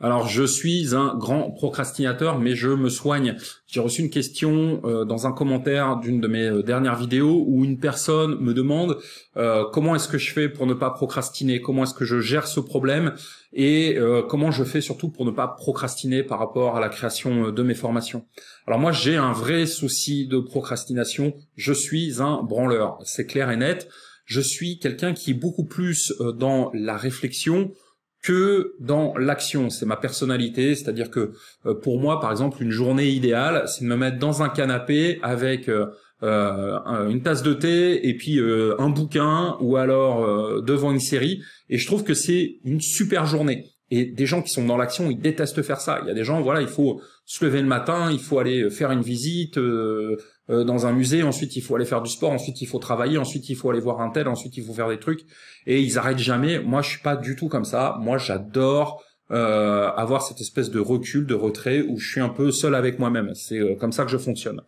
Alors, je suis un grand procrastinateur, mais je me soigne. J'ai reçu une question euh, dans un commentaire d'une de mes euh, dernières vidéos où une personne me demande euh, comment est-ce que je fais pour ne pas procrastiner, comment est-ce que je gère ce problème et comment je fais surtout pour ne pas procrastiner par rapport à la création de mes formations. Alors moi, j'ai un vrai souci de procrastination. Je suis un branleur, c'est clair et net. Je suis quelqu'un qui est beaucoup plus dans la réflexion que dans l'action. C'est ma personnalité, c'est-à-dire que euh, pour moi, par exemple, une journée idéale, c'est de me mettre dans un canapé avec euh, euh, une tasse de thé et puis un bouquin ou alors devant une série. Et je trouve que c'est une super journée. Et des gens qui sont dans l'action, ils détestent faire ça. Il y a des gens, voilà, il faut se lever le matin, il faut aller faire une visite euh, euh, dans un musée, ensuite il faut aller faire du sport, ensuite il faut travailler, ensuite il faut aller voir un tel, ensuite il faut faire des trucs. Et ils arrêtent jamais. Moi, je suis pas du tout comme ça. Moi, j'adore euh, avoir cette espèce de recul, de retrait, où je suis un peu seul avec moi-même. C'est comme ça que je fonctionne.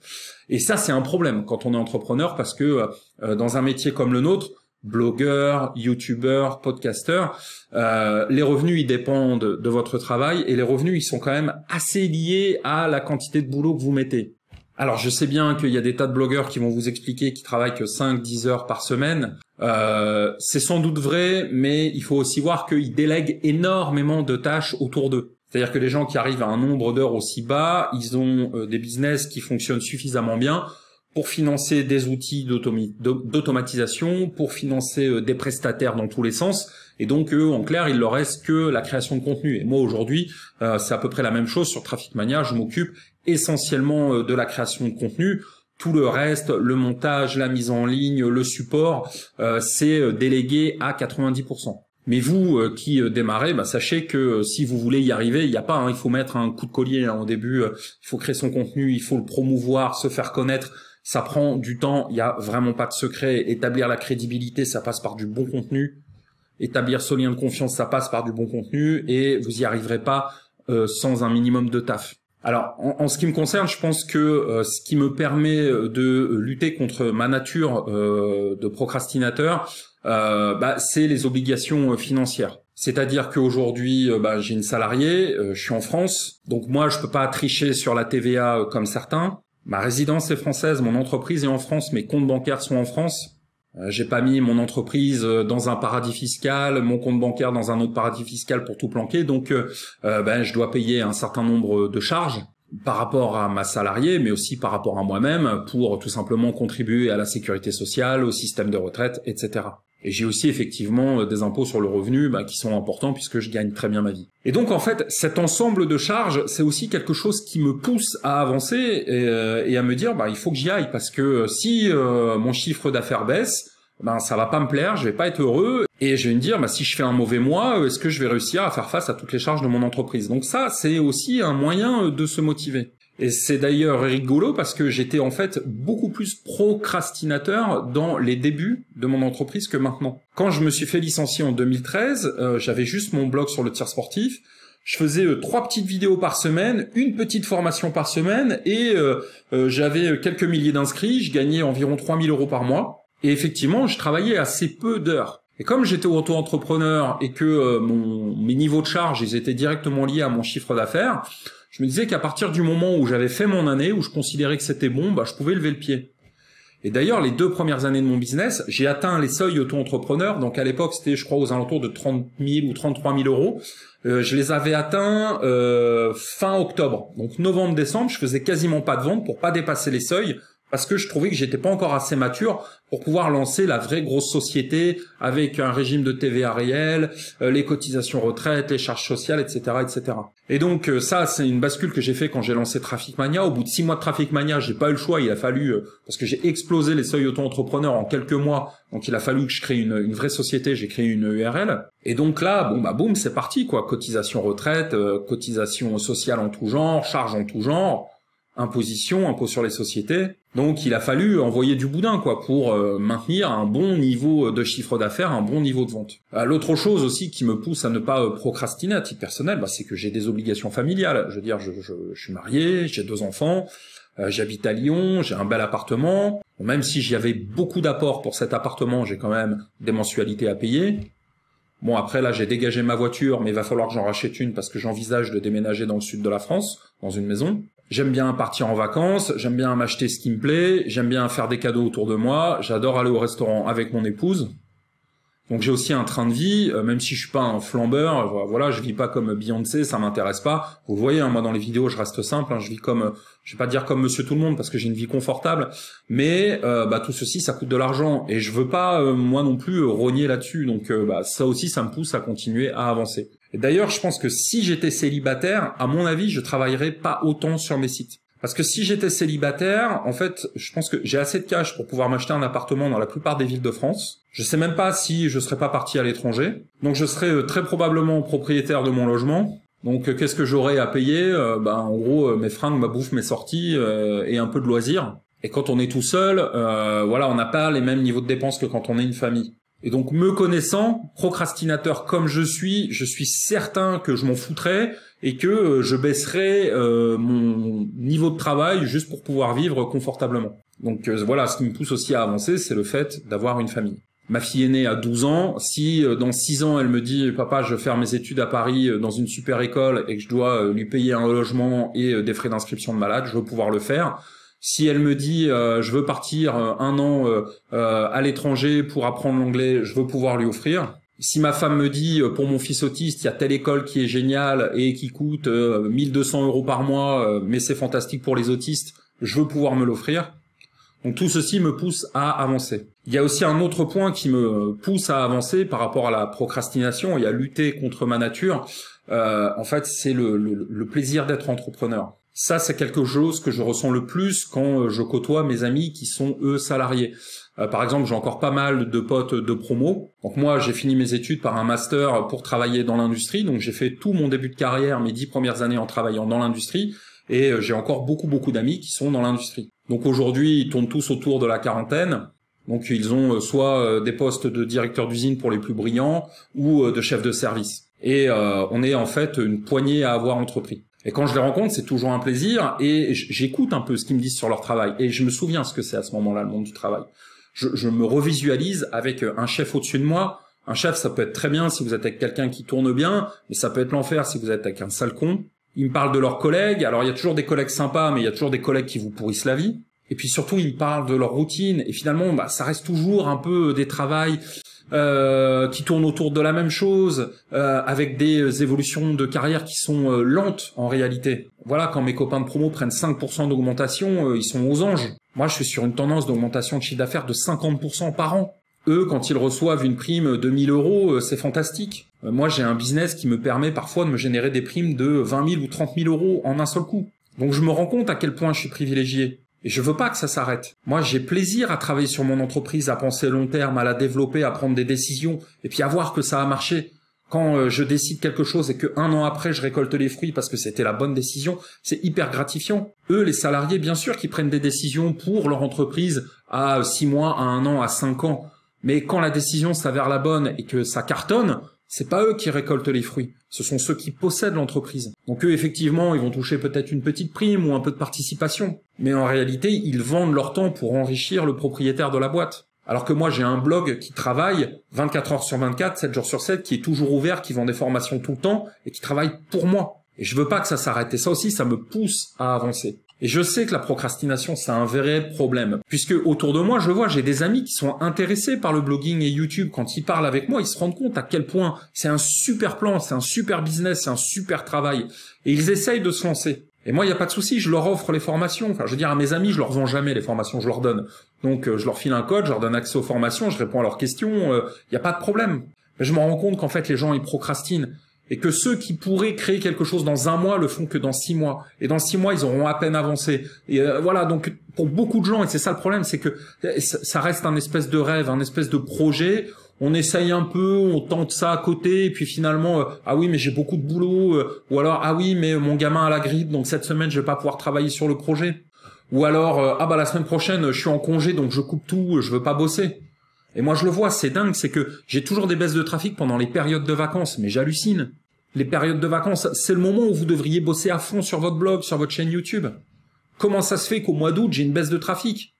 Et ça, c'est un problème quand on est entrepreneur, parce que dans un métier comme le nôtre, blogueurs, youtubeur, podcasteurs, euh, les revenus ils dépendent de votre travail et les revenus ils sont quand même assez liés à la quantité de boulot que vous mettez. Alors je sais bien qu'il y a des tas de blogueurs qui vont vous expliquer qu'ils travaillent que 5-10 heures par semaine. Euh, c'est sans doute vrai, mais il faut aussi voir qu'ils délèguent énormément de tâches autour d'eux. C'est-à-dire que les gens qui arrivent à un nombre d'heures aussi bas, ils ont euh, des business qui fonctionnent suffisamment bien pour financer des outils d'automatisation, pour financer euh, des prestataires dans tous les sens. Et donc, en clair, il leur reste que la création de contenu. Et moi, aujourd'hui, euh, c'est à peu près la même chose sur Traffic Mania. Je m'occupe essentiellement euh, de la création de contenu. Tout le reste, le montage, la mise en ligne, le support, c'est délégué à 90%. Mais vous qui démarrez, bah, sachez que si vous voulez y arriver, il n'y a pas, hein, il faut mettre un coup de collier en hein. au début, il faut créer son contenu, il faut le promouvoir, se faire connaître, ça prend du temps, il n'y a vraiment pas de secret. Établir la crédibilité, ça passe par du bon contenu. Établir ce lien de confiance, ça passe par du bon contenu. Et vous n'y arriverez pas euh, sans un minimum de taf. Alors, en, ce qui me concerne, je pense que euh, ce qui me permet euh, de lutter contre ma nature de procrastinateur, bah, c'est les obligations financières. C'est-à-dire qu'aujourd'hui, bah, j'ai une salariée, je suis en France, donc moi, je peux pas tricher sur la TVA comme certains ma résidence est française, mon entreprise est en France, mes comptes bancaires sont en France. Euh, j'ai pas mis mon entreprise euh, dans un paradis fiscal, mon compte bancaire dans un autre paradis fiscal pour tout planquer. Donc, euh, ben, je dois payer un certain nombre de charges par rapport à ma salariée, mais aussi par rapport à moi-même, pour tout simplement contribuer à la sécurité sociale, au système de retraite, etc. Et j'ai aussi effectivement euh, des impôts sur le revenu bah, qui sont importants puisque je gagne très bien ma vie. Et donc en fait, cet ensemble de charges, c'est aussi quelque chose qui me pousse à avancer et, euh, et à me dire, bah, il faut que j'y aille parce que euh, si mon chiffre d'affaires baisse, ben ça va pas me plaire, je vais pas être heureux et je vais me dire bah si je fais un mauvais mois, est-ce que je vais réussir à faire face à toutes les charges de mon entreprise. Donc ça, c'est aussi un moyen de se motiver. Et c'est d'ailleurs rigolo parce que j'étais en fait beaucoup plus procrastinateur dans les débuts de mon entreprise que maintenant. Quand je me suis fait licencier en 2013, euh, j'avais juste mon blog sur le tir sportif. Je faisais euh, trois petites vidéos par semaine, une petite formation par semaine et euh, j'avais quelques milliers d'inscrits. Je gagnais environ 3000 euros par mois. Et effectivement, je travaillais assez peu d'heures. Et comme j'étais auto-entrepreneur et que mon, mes niveaux de charge, ils étaient directement liés à mon chiffre d'affaires, je me disais qu'à partir du moment où j'avais fait mon année, où je considérais que c'était bon, bah, je pouvais lever le pied. Et d'ailleurs, les deux premières années de mon business, j'ai atteint les seuils auto entrepreneurs Donc à l'époque, c'était, je crois, aux alentours de 30 000 ou 33 000 euros. Euh, je les avais atteints euh, fin octobre. Donc novembre-décembre, je faisais quasiment pas de vente pour pas dépasser les seuils parce que je trouvais que j'étais pas encore assez mature pour pouvoir lancer la vraie grosse société avec un régime de TVA réel, euh, les cotisations retraite, les charges sociales, etc., etc. Et donc euh, ça, c'est une bascule que j'ai fait quand j'ai lancé Traffic Mania. Au bout de six mois de Traffic Mania, j'ai pas eu le choix. Il a fallu euh, parce que j'ai explosé les seuils auto-entrepreneurs en quelques mois. Donc il a fallu que je crée une, vraie société. J'ai créé une URL. E et donc là, bon bah boum, c'est parti quoi. Cotisation retraite, cotisation sociale en tout genre, charges en tout genre imposition, impôt sur les sociétés. Donc il a fallu envoyer du boudin quoi pour euh, maintenir un bon niveau de chiffre d'affaires, un bon niveau de vente. Euh, l'autre chose aussi qui me pousse à ne pas euh, procrastiner à titre personnel, bah, c'est que j'ai des obligations familiales. Je veux dire, je, suis marié, j'ai deux enfants, j'habite à Lyon, j'ai un bel appartement. même si j'y avais beaucoup d'apport pour cet appartement, j'ai quand même des mensualités à payer. Bon, après, là, j'ai dégagé ma voiture, mais il va falloir que j'en rachète une parce que j'envisage de déménager dans le sud de la France, dans une maison. J'aime bien partir en vacances, j'aime bien m'acheter ce qui me plaît, j'aime bien faire des cadeaux autour de moi, j'adore aller au restaurant avec mon épouse. Donc j'ai aussi un train de vie, euh, même si je suis pas un flambeur, euh, voilà, je vis pas comme Beyoncé, ça m'intéresse pas. Vous voyez, hein, moi dans les vidéos, je reste simple, hein, je vis comme, euh, je vais pas dire comme Monsieur Tout le Monde parce que j'ai une vie confortable, mais bah, tout ceci, ça coûte de l'argent et je veux pas moi non plus rogner là-dessus. Donc bah, ça aussi, ça me pousse à continuer à avancer d'ailleurs, je pense que si j'étais célibataire, à mon avis, je travaillerais pas autant sur mes sites. Parce que si j'étais célibataire, en fait, je pense que j'ai assez de cash pour pouvoir m'acheter un appartement dans la plupart des villes de France. Je sais même pas si je serais pas parti à l'étranger. Donc je serais euh, très probablement propriétaire de mon logement. Donc euh, qu'est-ce que j'aurais à payer euh, ben, en gros mes fringues, ma bouffe, mes sorties et un peu de loisirs. Et quand on est tout seul, voilà, on n'a pas les mêmes niveaux de dépenses que quand on est une famille. Et donc, me connaissant, procrastinateur comme je suis, je suis certain que je m'en foutrais et que euh, je baisserais euh, mon niveau de travail juste pour pouvoir vivre confortablement. Donc euh, voilà, ce qui me pousse aussi à avancer, c'est le fait d'avoir une famille. Ma fille est née à 12 ans. Si dans 6 ans elle me dit papa, je vais faire mes études à Paris dans une super école et que je dois lui payer un logement et des frais d'inscription de malade, je veux pouvoir le faire si elle me dit euh, je veux partir euh, un an euh, à l'étranger pour apprendre l'anglais, je veux pouvoir lui offrir. Si ma femme me dit pour mon fils autiste, il y a telle école qui est géniale et qui coûte 1200 euros par mois, mais c'est fantastique pour les autistes, je veux pouvoir me l'offrir. Donc tout ceci me pousse à avancer. Il y a aussi un autre point qui me pousse à avancer par rapport à la procrastination et à lutter contre ma nature, euh, en fait, c'est le, plaisir d'être entrepreneur. Ça, c'est quelque chose que je ressens le plus quand euh, je côtoie mes amis qui sont, eux, salariés. Euh, par exemple, j'ai encore pas mal de potes de promo. Donc moi, j'ai fini mes études par un master pour travailler dans l'industrie. Donc j'ai fait tout mon début de carrière, mes dix premières années en travaillant dans l'industrie. Et j'ai encore beaucoup, beaucoup d'amis qui sont dans l'industrie. Donc aujourd'hui, ils tournent tous autour de la quarantaine. Donc ils ont soit des postes de directeur d'usine pour les plus brillants ou de chef de service et euh, on est en fait une poignée à avoir entrepris. Et quand je les rencontre, c'est toujours un plaisir et j'écoute un peu ce qu'ils me disent sur leur travail et je me souviens ce que c'est à ce moment-là le monde du travail. Je, je me revisualise avec un chef au-dessus de moi. Un chef, ça peut être très bien si vous êtes avec quelqu'un qui tourne bien, mais ça peut être l'enfer si vous êtes avec un sale con. Ils me parlent de leurs collègues. Alors il y a toujours des collègues sympas, mais il y a toujours des collègues qui vous pourrissent la vie. Et puis surtout, ils me parlent de leur routine. Et finalement, bah, ça reste toujours un peu des travails euh, qui tournent autour de la même chose, euh, avec des évolutions de carrière qui sont euh, lentes en réalité. Voilà, quand mes copains de promo prennent 5% d'augmentation, ils sont aux anges. Moi, je suis sur une tendance d'augmentation de chiffre d'affaires de 50% par an. Eux, quand ils reçoivent une prime de 1000 euros, c'est fantastique. moi, j'ai un business qui me permet parfois de me générer des primes de 20 000 ou 30 000 euros en un seul coup. Donc je me rends compte à quel point je suis privilégié. Et je veux pas que ça s'arrête. Moi, j'ai plaisir à travailler sur mon entreprise, à penser long terme, à la développer, à prendre des décisions, et puis à voir que ça a marché. Quand euh, je décide quelque chose et que un an après je récolte les fruits parce que c'était la bonne décision, c'est hyper gratifiant. Eux, les salariés, bien sûr, qui prennent des décisions pour leur entreprise à six mois, à un an, à cinq ans. Mais quand la décision s'avère la bonne et que ça cartonne, c'est pas eux qui récoltent les fruits ce sont ceux qui possèdent l'entreprise. Donc eux, effectivement, ils vont toucher peut-être une petite prime ou un peu de participation. Mais en réalité, ils vendent leur temps pour enrichir le propriétaire de la boîte. Alors que moi, j'ai un blog qui travaille 24 heures sur 24, 7 jours sur 7, qui est toujours ouvert, qui vend des formations tout le temps et qui travaille pour moi. Et je veux pas que ça s'arrête. Et ça aussi, ça me pousse à avancer. Et je sais que la procrastination, c'est un vrai problème, puisque autour de moi, je vois, j'ai des amis qui sont intéressés par le blogging et YouTube. Quand ils parlent avec moi, ils se rendent compte à quel point c'est un super plan, c'est un super business, c'est un super travail. Et ils essayent de se lancer. Et moi, il n'y a pas de souci, je leur offre les formations. Enfin, je veux dire, à mes amis, je leur vends jamais les formations, je leur donne. Donc, euh, je leur file un code, je leur donne accès aux formations, je réponds à leurs questions, euh, il n'y a pas de problème. Mais je me rends compte qu'en fait, les gens, ils procrastinent et que ceux qui pourraient créer quelque chose dans un mois le font que dans six mois. Et dans six mois, ils auront à peine avancé. Et euh, voilà, donc pour beaucoup de gens, et c'est ça le problème, c'est que euh, ça reste un espèce de rêve, un espèce de projet. On essaye un peu, on tente ça à côté, et puis finalement, euh, ah oui, mais j'ai beaucoup de boulot, ou alors ah oui, mais mon gamin a la grippe, donc cette semaine, je vais pas pouvoir travailler sur le projet. Ou alors, ah bah la semaine prochaine, je suis en congé, donc je coupe tout, je veux pas bosser. Et moi, je le vois, c'est dingue, c'est que j'ai toujours des baisses de trafic pendant les périodes de vacances, mais j'hallucine les périodes de vacances, c'est le moment où vous devriez bosser à fond sur votre blog, sur votre chaîne YouTube. Comment ça se fait qu'au mois d'août, j'ai une baisse de trafic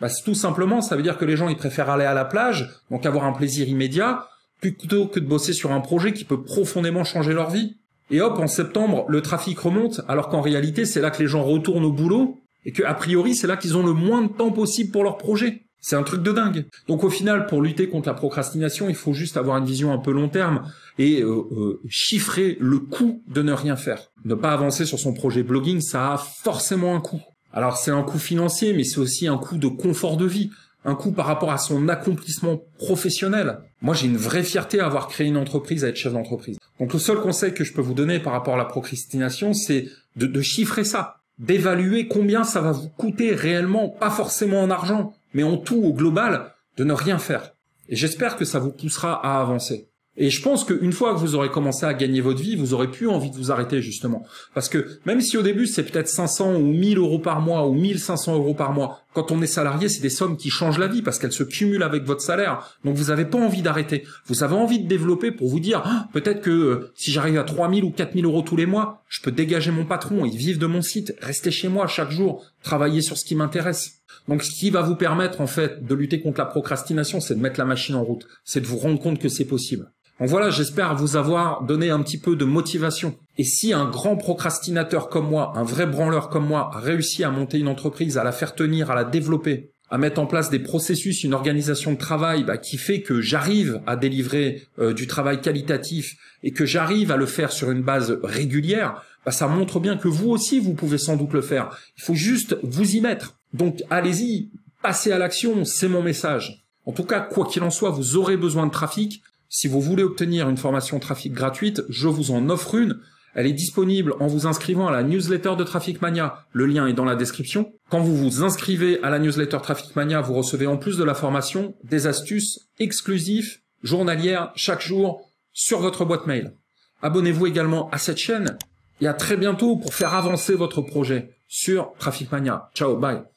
bah, Tout simplement, ça veut dire que les gens, ils préfèrent aller à la plage, donc avoir un plaisir immédiat, plutôt que de bosser sur un projet qui peut profondément changer leur vie. Et hop, en septembre, le trafic remonte, alors qu'en réalité, c'est là que les gens retournent au boulot, et que, a priori, c'est là qu'ils ont le moins de temps possible pour leur projet. C'est un truc de dingue. Donc au final, pour lutter contre la procrastination, il faut juste avoir une vision un peu long terme et euh, euh, chiffrer le coût de ne rien faire. Ne pas avancer sur son projet blogging, ça a forcément un coût. Alors c'est un coût financier, mais c'est aussi un coût de confort de vie, un coût par rapport à son accomplissement professionnel. Moi, j'ai une vraie fierté à avoir créé une entreprise, à être chef d'entreprise. Donc le seul conseil que je peux vous donner par rapport à la procrastination, c'est de chiffrer ça, d'évaluer combien ça va vous coûter réellement, pas forcément en argent, mais en tout, au global, de ne rien faire. Et j'espère que ça vous poussera à avancer. Et je pense qu'une fois que vous aurez commencé à gagner votre vie, vous aurez plus envie de vous arrêter justement. Parce que même si au début c'est peut-être 500 ou 1000 euros par mois ou 1500 euros par mois, quand on est salarié, c'est des sommes qui changent la vie parce qu'elles se cumulent avec votre salaire. Donc vous n'avez pas envie d'arrêter. Vous avez envie de développer pour vous dire, ah, peut-être que euh, si j'arrive à 3000 ou 4000 euros tous les mois, je peux dégager mon patron, ils vivent de mon site, rester chez moi chaque jour, travailler sur ce qui m'intéresse. Donc ce qui va vous permettre en fait de lutter contre la procrastination, c'est de mettre la machine en route, c'est de vous rendre compte que c'est possible. Donc voilà, j'espère vous avoir donné un petit peu de motivation. Et si un grand procrastinateur comme moi, un vrai branleur comme moi, réussit à monter une entreprise, à la faire tenir, à la développer, à mettre en place des processus, une organisation de travail bah, qui fait que j'arrive à délivrer euh, du travail qualitatif et que j'arrive à le faire sur une base régulière, bah, ça montre bien que vous aussi, vous pouvez sans doute le faire. Il faut juste vous y mettre. Donc allez-y, passez à l'action, c'est mon message. En tout cas, quoi qu'il en soit, vous aurez besoin de trafic. Si vous voulez obtenir une formation trafic gratuite, je vous en offre une. Elle est disponible en vous inscrivant à la newsletter de Trafic Mania. Le lien est dans la description. Quand vous vous inscrivez à la newsletter Trafic Mania, vous recevez en plus de la formation des astuces exclusives journalières chaque jour sur votre boîte mail. Abonnez-vous également à cette chaîne et à très bientôt pour faire avancer votre projet sur Trafic Mania. Ciao, bye.